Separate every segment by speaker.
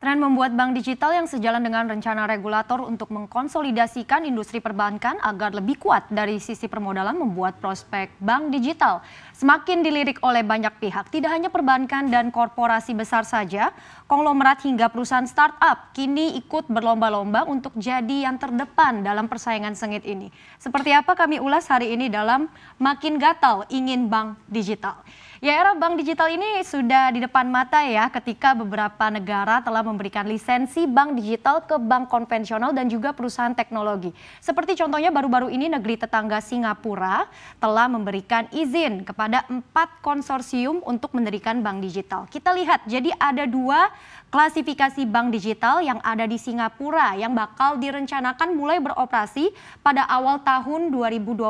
Speaker 1: Tren membuat bank digital yang sejalan dengan rencana regulator untuk mengkonsolidasikan industri perbankan agar lebih kuat dari sisi permodalan membuat prospek bank digital semakin dilirik oleh banyak pihak. Tidak hanya perbankan dan korporasi besar saja, konglomerat hingga perusahaan startup kini ikut berlomba-lomba untuk jadi yang terdepan dalam persaingan sengit ini. Seperti apa kami ulas hari ini dalam Makin Gatal Ingin Bank Digital. Ya era bank digital ini sudah di depan mata ya ketika beberapa negara telah memberikan lisensi bank digital ke bank konvensional dan juga perusahaan teknologi. Seperti contohnya baru-baru ini negeri tetangga Singapura telah memberikan izin kepada empat konsorsium untuk mendirikan bank digital. Kita lihat jadi ada dua klasifikasi bank digital yang ada di Singapura yang bakal direncanakan mulai beroperasi pada awal tahun 2022.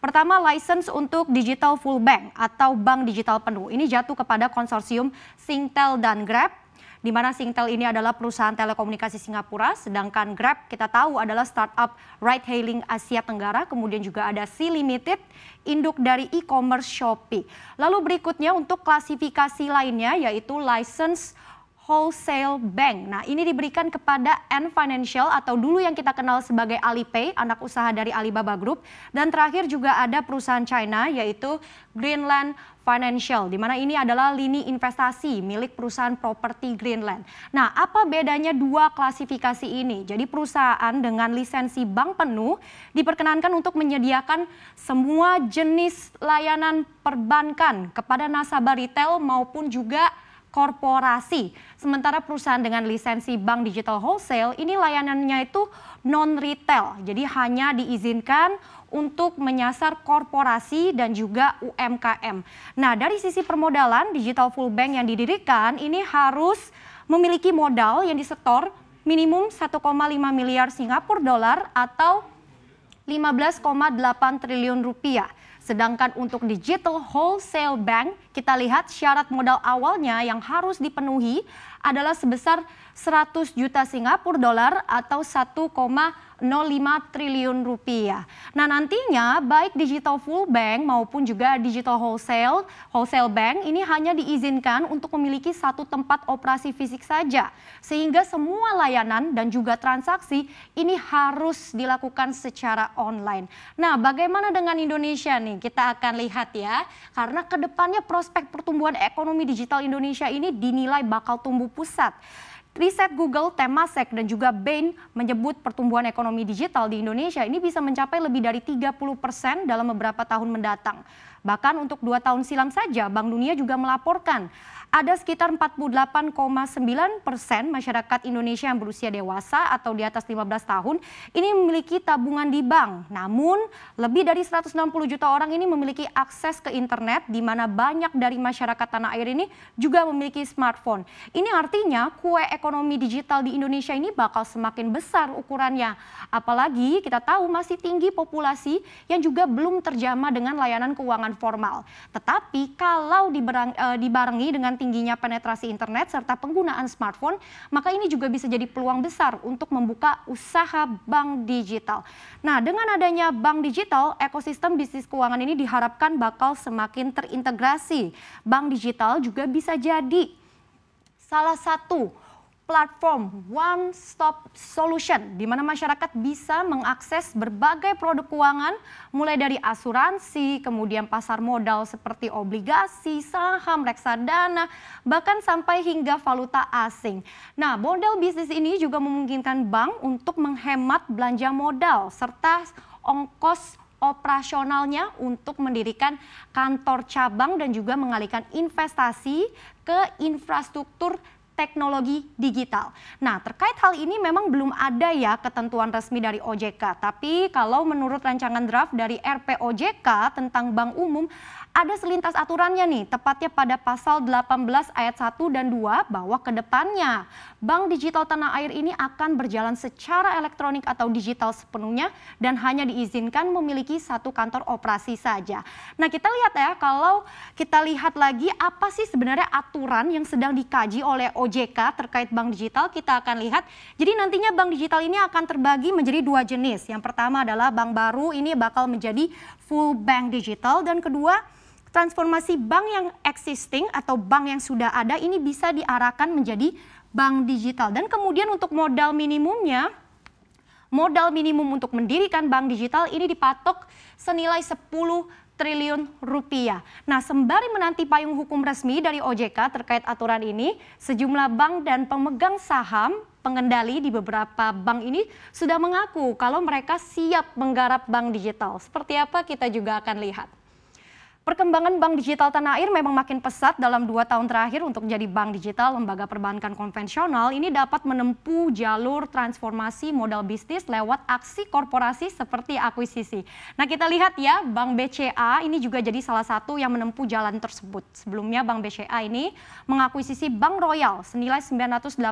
Speaker 1: Pertama license untuk digital full bank atau bank uang digital penuh ini jatuh kepada konsorsium Singtel dan Grab di mana Singtel ini adalah perusahaan telekomunikasi Singapura, sedangkan Grab kita tahu adalah startup ride hailing Asia Tenggara, kemudian juga ada Sea Limited, induk dari e-commerce Shopee. Lalu berikutnya untuk klasifikasi lainnya yaitu license Wholesale Bank. Nah, ini diberikan kepada N Financial atau dulu yang kita kenal sebagai Alipay, anak usaha dari Alibaba Group. Dan terakhir juga ada perusahaan China yaitu Greenland Financial, di mana ini adalah lini investasi milik perusahaan properti Greenland. Nah, apa bedanya dua klasifikasi ini? Jadi perusahaan dengan lisensi bank penuh diperkenankan untuk menyediakan semua jenis layanan perbankan kepada nasabah retail maupun juga korporasi. Sementara perusahaan dengan lisensi bank digital wholesale ini layanannya itu non retail. Jadi hanya diizinkan untuk menyasar korporasi dan juga UMKM. Nah, dari sisi permodalan digital full bank yang didirikan ini harus memiliki modal yang disetor minimum 1,5 miliar Singapura dolar atau 15,8 triliun rupiah. Sedangkan untuk digital wholesale bank, kita lihat syarat modal awalnya yang harus dipenuhi adalah sebesar 100 juta Singapura dolar atau 1, triliun rupiah. Nah nantinya baik digital full bank maupun juga digital wholesale, wholesale bank ini hanya diizinkan untuk memiliki satu tempat operasi fisik saja. Sehingga semua layanan dan juga transaksi ini harus dilakukan secara online. Nah bagaimana dengan Indonesia nih? Kita akan lihat ya. Karena kedepannya prospek pertumbuhan ekonomi digital Indonesia ini dinilai bakal tumbuh pusat. Riset Google, Temasek, dan juga Bain menyebut pertumbuhan ekonomi digital di Indonesia ini bisa mencapai lebih dari 30 persen dalam beberapa tahun mendatang. Bahkan untuk dua tahun silam saja, Bank Dunia juga melaporkan ada sekitar 48,9 persen masyarakat Indonesia yang berusia dewasa atau di atas 15 tahun ini memiliki tabungan di bank. Namun, lebih dari 160 juta orang ini memiliki akses ke internet di mana banyak dari masyarakat tanah air ini juga memiliki smartphone. Ini artinya kue ekonomi digital di Indonesia ini bakal semakin besar ukurannya. Apalagi kita tahu masih tinggi populasi yang juga belum terjama dengan layanan keuangan pendidikan formal. Tetapi kalau diberang, e, dibarengi dengan tingginya penetrasi internet serta penggunaan smartphone, maka ini juga bisa jadi peluang besar untuk membuka usaha bank digital. Nah, dengan adanya bank digital, ekosistem bisnis keuangan ini diharapkan bakal semakin terintegrasi. Bank digital juga bisa jadi salah satu platform one stop solution di mana masyarakat bisa mengakses berbagai produk keuangan mulai dari asuransi, kemudian pasar modal seperti obligasi, saham, reksadana, bahkan sampai hingga valuta asing. Nah, model bisnis ini juga memungkinkan bank untuk menghemat belanja modal serta ongkos operasionalnya untuk mendirikan kantor cabang dan juga mengalihkan investasi ke infrastruktur teknologi digital. Nah, terkait hal ini memang belum ada ya ketentuan resmi dari OJK, tapi kalau menurut rancangan draft dari RPOJK tentang bank umum ada selintas aturannya nih, tepatnya pada pasal 18 ayat 1 dan 2 bahwa ke depannya bank digital tanah air ini akan berjalan secara elektronik atau digital sepenuhnya dan hanya diizinkan memiliki satu kantor operasi saja. Nah kita lihat ya, kalau kita lihat lagi apa sih sebenarnya aturan yang sedang dikaji oleh OJK terkait bank digital kita akan lihat. Jadi nantinya bank digital ini akan terbagi menjadi dua jenis. Yang pertama adalah bank baru ini bakal menjadi full bank digital dan kedua transformasi bank yang existing atau bank yang sudah ada ini bisa diarahkan menjadi bank digital. Dan kemudian untuk modal minimumnya modal minimum untuk mendirikan bank digital ini dipatok senilai 10 triliun rupiah. Nah, sembari menanti payung hukum resmi dari OJK terkait aturan ini, sejumlah bank dan pemegang saham pengendali di beberapa bank ini sudah mengaku kalau mereka siap menggarap bank digital. Seperti apa kita juga akan lihat. Perkembangan bank digital tanah air memang makin pesat dalam dua tahun terakhir untuk jadi bank digital lembaga perbankan konvensional ini dapat menempuh jalur transformasi modal bisnis lewat aksi korporasi seperti akuisisi. Nah kita lihat ya Bank BCA ini juga jadi salah satu yang menempuh jalan tersebut. Sebelumnya Bank BCA ini mengakuisisi Bank Royal senilai 988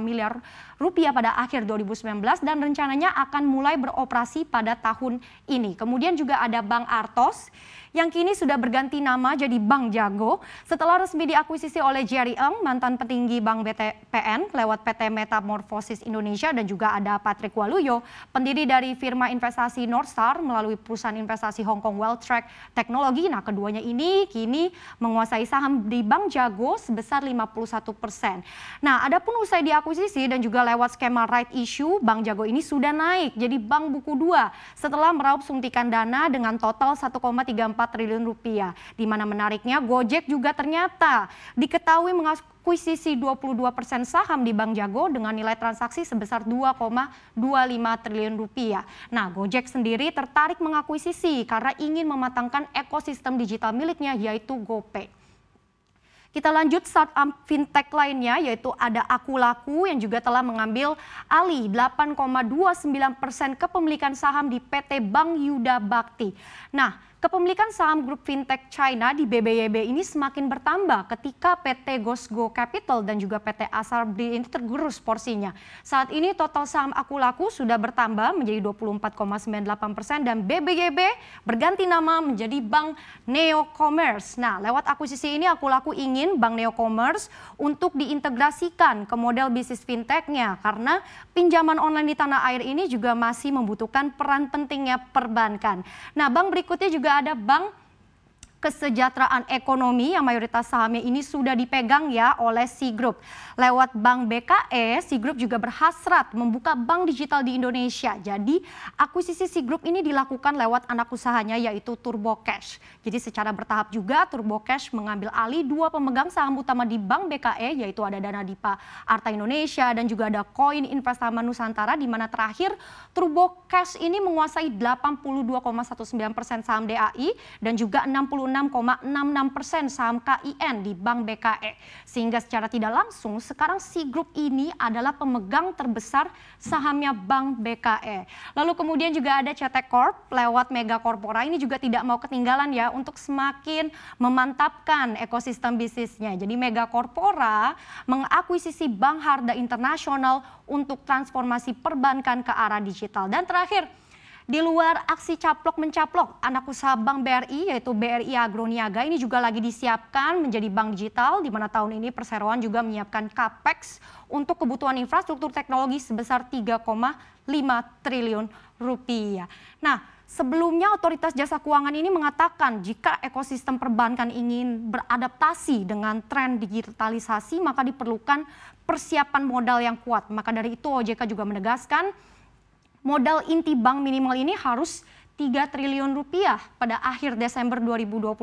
Speaker 1: miliar rupiah pada akhir 2019 dan rencananya akan mulai beroperasi pada tahun ini. Kemudian juga ada Bank Artos yang kini sudah berganti nama jadi Bank Jago setelah resmi diakuisisi oleh Jerry Eng, mantan petinggi Bank BTPN lewat PT Metamorphosis Indonesia dan juga ada Patrick Waluyo, pendiri dari firma investasi Northstar melalui perusahaan investasi Hong Kong Wealth Track Technology. Nah, keduanya ini kini menguasai saham di Bank Jago sebesar 51 persen. Nah, adapun usai diakuisisi dan juga lewat skema right issue, Bank Jago ini sudah naik jadi Bank Buku Dua setelah meraup suntikan dana dengan total 1,34 triliun rupiah. Di mana menariknya Gojek juga ternyata diketahui mengakuisisi 22 persen saham di Bank Jago dengan nilai transaksi sebesar 2,25 triliun rupiah. Nah Gojek sendiri tertarik mengakuisisi karena ingin mematangkan ekosistem digital miliknya yaitu GoPay. Kita lanjut startup fintech lainnya yaitu ada Akulaku yang juga telah mengambil alih 8,29 persen kepemilikan saham di PT Bank Yuda Bakti. Nah, Kepemilikan saham grup fintech China di BBYB ini semakin bertambah ketika PT Gosgo Capital dan juga PT Asar Bri ini tergerus porsinya. Saat ini total saham Akulaku sudah bertambah menjadi 24,98 persen dan BBYB berganti nama menjadi Bank Neo Commerce. Nah, lewat akuisisi ini Akulaku ingin Bank Neo Commerce untuk diintegrasikan ke model bisnis fintechnya karena pinjaman online di tanah air ini juga masih membutuhkan peran pentingnya perbankan. Nah, bank berikutnya juga juga ada bank kesejahteraan ekonomi yang mayoritas sahamnya ini sudah dipegang ya oleh Si Group. Lewat Bank BKE, Si Group juga berhasrat membuka bank digital di Indonesia. Jadi akuisisi Si Group ini dilakukan lewat anak usahanya yaitu Turbo Cash. Jadi secara bertahap juga Turbo Cash mengambil alih dua pemegang saham utama di Bank BKE yaitu ada Dana Dipa Arta Indonesia dan juga ada Koin Investama Nusantara di mana terakhir Turbo Cash ini menguasai 82,19 persen saham DAI dan juga 60. 26,66 persen saham KIN di Bank BKE. Sehingga secara tidak langsung sekarang si grup ini adalah pemegang terbesar sahamnya Bank BKE. Lalu kemudian juga ada CT Corp lewat Mega Corpora ini juga tidak mau ketinggalan ya untuk semakin memantapkan ekosistem bisnisnya. Jadi Mega Corpora mengakuisisi Bank Harda Internasional untuk transformasi perbankan ke arah digital. Dan terakhir, di luar aksi caplok mencaplok, anak usaha Bank BRI yaitu BRI Agro Niaga ini juga lagi disiapkan menjadi bank digital di mana tahun ini perseroan juga menyiapkan capex untuk kebutuhan infrastruktur teknologi sebesar 3,5 triliun rupiah. Nah, Sebelumnya otoritas jasa keuangan ini mengatakan jika ekosistem perbankan ingin beradaptasi dengan tren digitalisasi maka diperlukan persiapan modal yang kuat. Maka dari itu OJK juga menegaskan modal inti bank minimal ini harus 3 triliun rupiah pada akhir Desember 2022.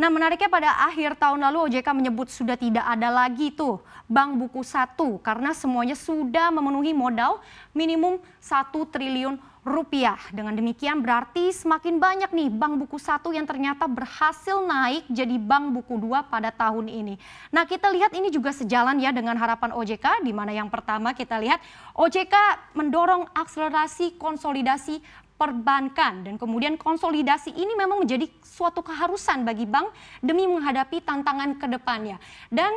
Speaker 1: Nah menariknya pada akhir tahun lalu OJK menyebut sudah tidak ada lagi tuh bank buku satu karena semuanya sudah memenuhi modal minimum 1 triliun rupiah. Dengan demikian berarti semakin banyak nih bank buku satu yang ternyata berhasil naik jadi bank buku dua pada tahun ini. Nah kita lihat ini juga sejalan ya dengan harapan OJK di mana yang pertama kita lihat OJK mendorong akselerasi konsolidasi perbankan dan kemudian konsolidasi ini memang menjadi suatu keharusan bagi bank demi menghadapi tantangan kedepannya Dan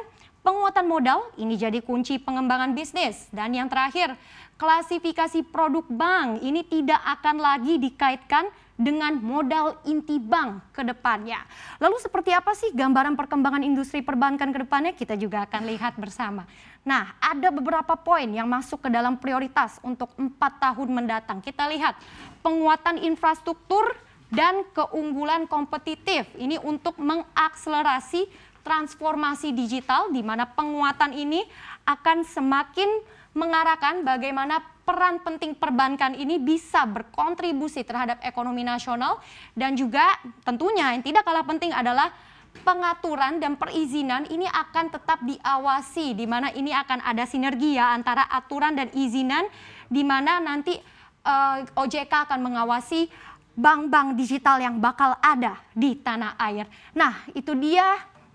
Speaker 1: Penguatan modal ini jadi kunci pengembangan bisnis. Dan yang terakhir, klasifikasi produk bank ini tidak akan lagi dikaitkan dengan modal inti bank ke depannya. Lalu seperti apa sih gambaran perkembangan industri perbankan ke depannya? Kita juga akan lihat bersama. Nah, ada beberapa poin yang masuk ke dalam prioritas untuk empat tahun mendatang. Kita lihat penguatan infrastruktur dan keunggulan kompetitif. Ini untuk mengakselerasi transformasi digital di mana penguatan ini akan semakin mengarahkan bagaimana peran penting perbankan ini bisa berkontribusi terhadap ekonomi nasional dan juga tentunya yang tidak kalah penting adalah pengaturan dan perizinan ini akan tetap diawasi di mana ini akan ada sinergi ya antara aturan dan izinan di mana nanti uh, eh, OJK akan mengawasi bank-bank digital yang bakal ada di tanah air. Nah, itu dia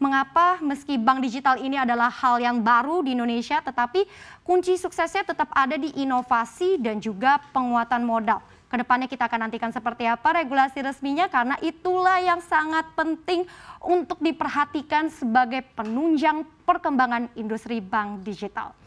Speaker 1: mengapa meski bank digital ini adalah hal yang baru di Indonesia, tetapi kunci suksesnya tetap ada di inovasi dan juga penguatan modal. Kedepannya kita akan nantikan seperti apa regulasi resminya karena itulah yang sangat penting untuk diperhatikan sebagai penunjang perkembangan industri bank digital.